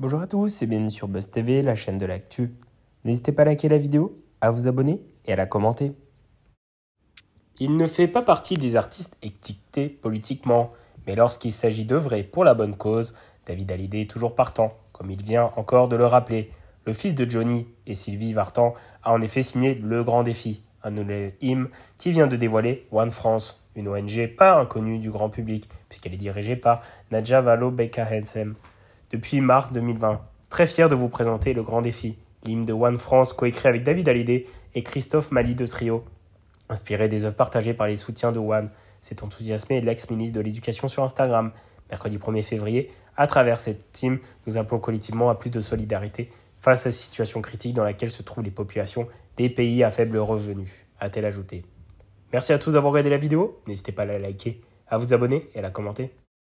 Bonjour à tous et bienvenue sur Buzz TV, la chaîne de l'actu. N'hésitez pas à liker la vidéo, à vous abonner et à la commenter. Il ne fait pas partie des artistes étiquetés politiquement, mais lorsqu'il s'agit vrai pour la bonne cause, David Hallyday est toujours partant, comme il vient encore de le rappeler. Le fils de Johnny et Sylvie Vartan a en effet signé Le Grand Défi, un nouvel hymne qui vient de dévoiler One France, une ONG pas inconnue du grand public, puisqu'elle est dirigée par Nadja Valo Beka depuis mars 2020. Très fier de vous présenter Le Grand Défi, l'hymne de One France coécrit avec David Hallyday et Christophe Mali de Trio. Inspiré des œuvres partagées par les soutiens de One, s'est enthousiasmé l'ex-ministre de l'Éducation sur Instagram. Mercredi 1er février, à travers cette team, nous appelons collectivement à plus de solidarité face à la situation critique dans laquelle se trouvent les populations des pays à faible revenu, a-t-elle ajouté. Merci à tous d'avoir regardé la vidéo, n'hésitez pas à la liker, à vous abonner et à la commenter.